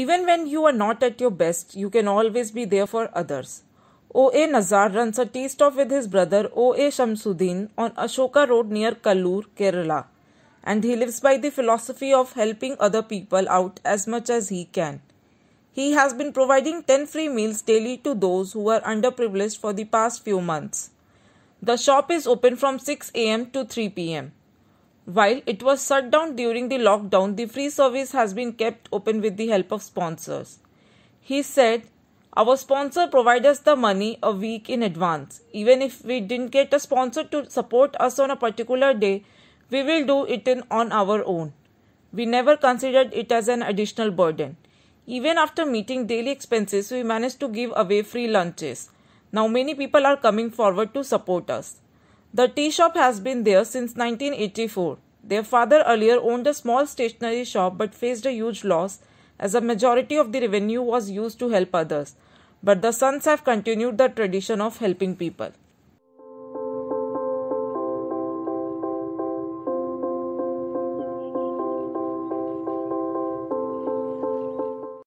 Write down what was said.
Even when you are not at your best, you can always be there for others. O.A. Nazar runs a tea stall with his brother O.A. Shamsuddin on Ashoka Road near Kallur, Kerala, and he lives by the philosophy of helping other people out as much as he can. He has been providing 10 free meals daily to those who are underprivileged for the past few months. The shop is open from 6 am to 3 pm. While it was shut down during the lockdown, the free service has been kept open with the help of sponsors. He said, Our sponsor provides us the money a week in advance. Even if we didn't get a sponsor to support us on a particular day, we will do it in on our own. We never considered it as an additional burden. Even after meeting daily expenses, we managed to give away free lunches. Now many people are coming forward to support us. The tea shop has been there since 1984. Their father earlier owned a small stationery shop but faced a huge loss as a majority of the revenue was used to help others. But the sons have continued the tradition of helping people.